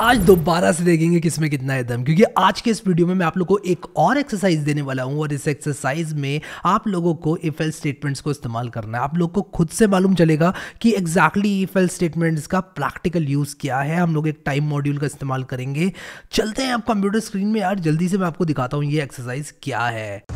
आज दोबारा से देखेंगे किसमें कितना है दम क्योंकि आज के इस वीडियो में मैं आप लोगों को एक और एक्सरसाइज देने वाला हूं और इस एक्सरसाइज में आप लोगों को इफ एल स्टेटमेंट्स को इस्तेमाल करना है आप लोग को खुद से मालूम चलेगा कि एग्जैक्टली इफ एल स्टेटमेंट्स का प्रैक्टिकल यूज़ क्या है हम लोग एक टाइम मॉड्यूल का इस्तेमाल करेंगे चलते हैं आप कंप्यूटर स्क्रीन में यार जल्दी से मैं आपको दिखाता हूँ ये एक्सरसाइज क्या है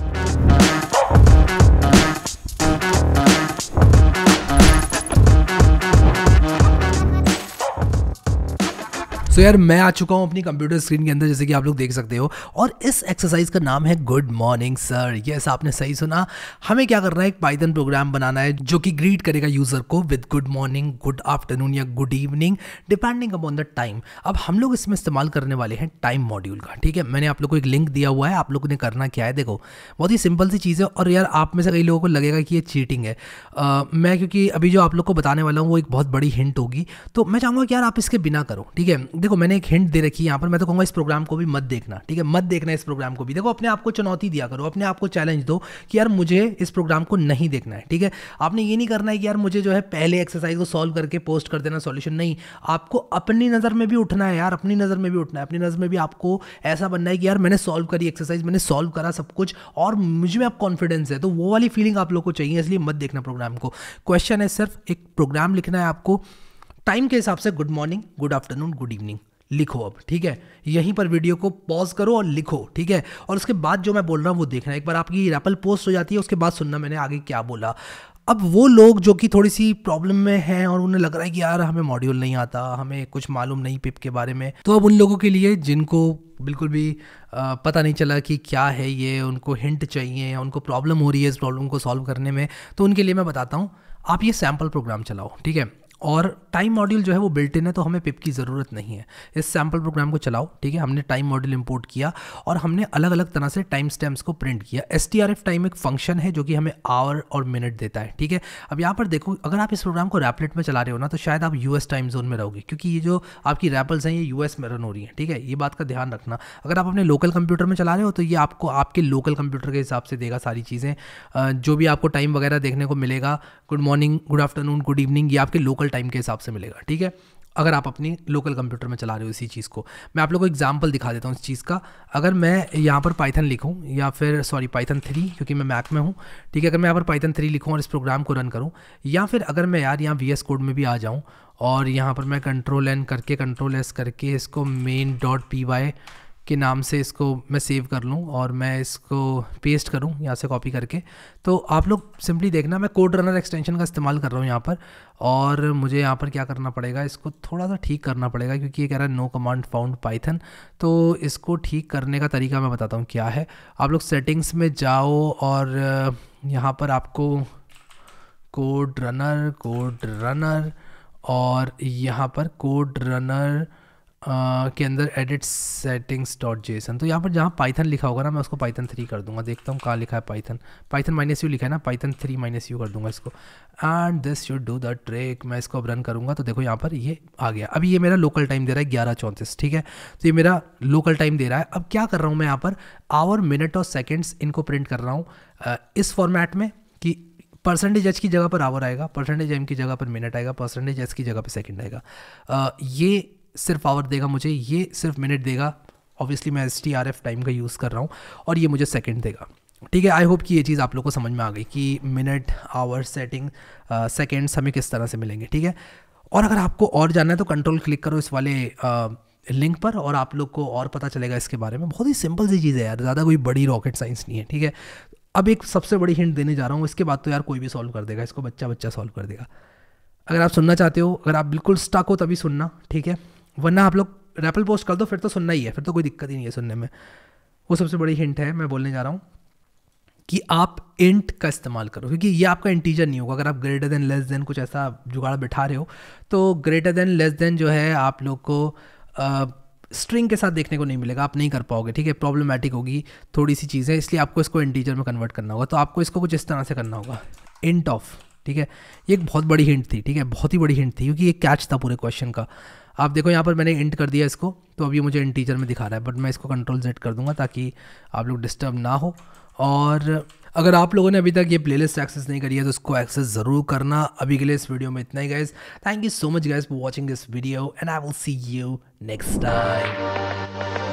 सो so यार मैं आ चुका हूँ अपनी कंप्यूटर स्क्रीन के अंदर जैसे कि आप लोग देख सकते हो और इस एक्सरसाइज का नाम है गुड मॉर्निंग सर यस आपने सही सुना हमें क्या करना है एक पाइथन प्रोग्राम बनाना है जो कि ग्रीट करेगा यूजर को with good morning good afternoon या good evening depending upon the time अब हम लोग इसमें इस्तेमाल करने वाले हैं टाइम मॉड्यूल का ठीक है मैंने आप लोग को एक लिंक दिया हुआ है आप लोग ने करना क्या है देखो बहुत ही सिंपल सी चीज़ है और यार आप में से कई लोगों को लगेगा कि ये चीटिंग है मैं क्योंकि अभी जो आप लोग को बताने वाला हूँ वो एक बहुत बड़ी हिंट होगी तो मैं चाहूँगा कि यार आप इसके बिना करो ठीक है देखो मैंने एक हिंट दे रखी है यहाँ पर मैं तो कहूँगा इस प्रोग्राम को भी मत देखना ठीक है मत देखना इस प्रोग्राम को भी देखो अपने आप को चुनौती दिया करो अपने आप को चैलेंज दो कि यार मुझे इस प्रोग्राम को नहीं देखना है ठीक है आपने ये नहीं करना है कि यार मुझे जो है पहले एक्सरसाइज को सॉल्व करके पोस्ट कर देना सॉल्यूशन नहीं आपको अपनी नज़र में भी उठना है यार अपनी नज़र में भी उठना है अपनी नज़र में भी आपको ऐसा बनना है कि यार मैंने सॉल्व करी एक्सरसाइज मैंने सॉल्व करा सब कुछ और मुझ में आप कॉन्फिडेंस है तो वो वाली फीलिंग आप लोग को चाहिए इसलिए मत देखना प्रोग्राम को क्वेश्चन है सिर्फ एक प्रोग्राम लिखना है आपको टाइम के हिसाब से good morning good afternoon good evening लिखो अब ठीक है यहीं पर वीडियो को पॉज करो और लिखो ठीक है और उसके बाद जो मैं बोल रहा हूँ वो देखना एक बार आपकी रैपल पोस्ट हो जाती है उसके बाद सुनना मैंने आगे क्या बोला अब वो लोग जो कि थोड़ी सी प्रॉब्लम में हैं और उन्हें लग रहा है कि यार हमें मॉड्यूल नहीं आता हमें कुछ मालूम नहीं पिप के बारे में तो अब उन लोगों के लिए जिनको बिल्कुल भी पता नहीं चला कि क्या है ये उनको हिंट चाहिए या उनको प्रॉब्लम हो रही है इस प्रॉब्लम को सॉल्व करने में तो उनके लिए मैं बताता हूँ आप ये सैम्पल प्रोग्राम चलाओ ठीक है और टाइम मॉड्यूल जो है वो बिल्ट इन है तो हमें पिप की ज़रूरत नहीं है इस सैम्पल प्रोग्राम को चलाओ ठीक है हमने टाइम मॉड्यूल इंपोर्ट किया और हमने अलग अलग तरह से टाइम स्टैम्प्स को प्रिंट किया एस टाइम एक फंक्शन है जो कि हमें आवर और मिनट देता है ठीक है अब यहाँ पर देखो अगर आप इस प्रोग्राम को रैपलेट में चला रहे हो ना तो शायद आप यू टाइम जोन में रहोगे क्योंकि ये जो आपकी रैपल्स हैं ये यू में रन हो रही हैं ठीक है ये बात का ध्यान रखना अगर आप अपने लोकल कंप्यूटर में चला रहे हो तो ये आपको आपके लोकल कंप्यूटर के हिसाब से देगा सारी चीज़ें जो भी आपको टाइम वगैरह देखने को मिलेगा good morning good afternoon good evening ये आपके लोकल टाइम के हिसाब से मिलेगा ठीक है अगर आप अपनी लोकल कंप्यूटर में चला रहे हो इसी चीज़ को मैं आप लोग को एग्जाम्पल दिखा देता हूँ इस चीज़ का अगर मैं यहाँ पर पाइथन लिखूँ या फिर सॉरी पाइथन थ्री क्योंकि मैं मैक में हूँ ठीक है अगर मैं यहाँ पर पाइथन थ्री लिखूँ और इस प्रोग्राम को रन करूँ या फिर अगर मैं यार यहाँ वी कोड में भी आ जाऊँ और यहाँ पर मैं कंट्रोल एन करके कंट्रोल एस करके इसको मेन डॉट पी वाई के नाम से इसको मैं सेव कर लूँ और मैं इसको पेस्ट करूँ यहाँ से कॉपी करके तो आप लोग सिंपली देखना मैं कोड रनर एक्सटेंशन का इस्तेमाल कर रहा हूँ यहाँ पर और मुझे यहाँ पर क्या करना पड़ेगा इसको थोड़ा सा ठीक करना पड़ेगा क्योंकि ये कह रहा है नो कमांड फाउंड पाइथन तो इसको ठीक करने का तरीका मैं बताता हूँ क्या है आप लोग सेटिंग्स में जाओ और यहाँ पर आपको कोड रनर कोड रनर और यहाँ पर कोड रनर के अंदर एडिट सेटिंग्स डॉट जेसन तो यहाँ पर जहाँ पाइथन लिखा होगा ना मैं उसको पाइथन थ्री कर दूंगा देखता हूँ कहाँ लिखा है पाइथन पाइथन माइनस यू लिखा है ना पाइथन थ्री माइनस यू कर दूंगा इसको and this should do the trick मैं इसको अब रन करूँगा तो देखो यहाँ पर ये आ गया अभी ये मेरा लोकल टाइम दे रहा है ग्यारह चौंतीस ठीक है तो ये मेरा लोकल टाइम दे रहा है अब क्या कर रहा हूँ मैं यहाँ पर आवर मिनट और सेकेंड्स इनको प्रिंट कर रहा हूँ इस फॉर्मेट में कि परसेंटेज एच की जगह पर आवर आएगा परसेंटेज एम की जगह पर मिनट आएगा परसेंटेज एस की जगह पर सेकंड आएगा आ, ये सिर्फ आवर देगा मुझे ये सिर्फ मिनट देगा ऑब्वियसली मैं S T R F time का यूज़ कर रहा हूँ और ये मुझे सेकेंड देगा ठीक है आई होप कि ये चीज़ आप लोग को समझ में आ गई कि मिनट आवर सेटिंग सेकेंड्स हमें किस तरह से मिलेंगे ठीक है और अगर आपको और जानना है तो कंट्रोल क्लिक करो इस वाले लिंक पर और आप लोग को और पता चलेगा इसके बारे में बहुत ही सिंपल सी चीज़ है यार ज़्यादा कोई बड़ी रॉकेट साइंस नहीं है ठीक है अब एक सबसे बड़ी हिंट देने जा रहा हूँ इसके बाद तो यार कोई भी सॉल्व कर देगा इसको बच्चा बच्चा सॉल्व कर देगा अगर आप सुनना चाहते हो अगर आप बिल्कुल स्टक हो तभी सुनना ठीक है वरना आप लोग रैपल पोस्ट कर दो फिर तो सुनना ही है फिर तो कोई दिक्कत ही नहीं है सुनने में वो सबसे बड़ी हिंट है मैं बोलने जा रहा हूँ कि आप इंट का इस्तेमाल करो क्योंकि ये आपका इंटीजर नहीं होगा अगर आप ग्रेटर देन लेस देन कुछ ऐसा जुगाड़ बैठा रहे हो तो ग्रेटर देन लेस देन जो है आप लोग को स्ट्रिंग के साथ देखने को नहीं मिलेगा आप नहीं कर पाओगे ठीक है प्रॉब्लमेटिक होगी थोड़ी सी चीज़ें इसलिए आपको इसको इंटीजर में कन्वर्ट करना होगा तो आपको इसको कुछ इस तरह से करना होगा इंट ऑफ ठीक है ये एक बहुत बड़ी हिंट थी ठीक है बहुत ही बड़ी हिंट थी क्योंकि ये कैच था पूरे क्वेश्चन का आप देखो यहाँ पर मैंने इंट कर दिया इसको तो अभी मुझे इंटीजर में दिखा रहा है बट मैं इसको कंट्रोल जेड कर दूंगा ताकि आप लोग डिस्टर्ब ना हो और अगर आप लोगों ने अभी तक ये प्लेलिस्ट एक्सेस नहीं करी है तो उसको एक्सेस ज़रूर करना अभी के लिए इस वीडियो में इतना ही guys thank you so much guys for watching this video and I will see you next time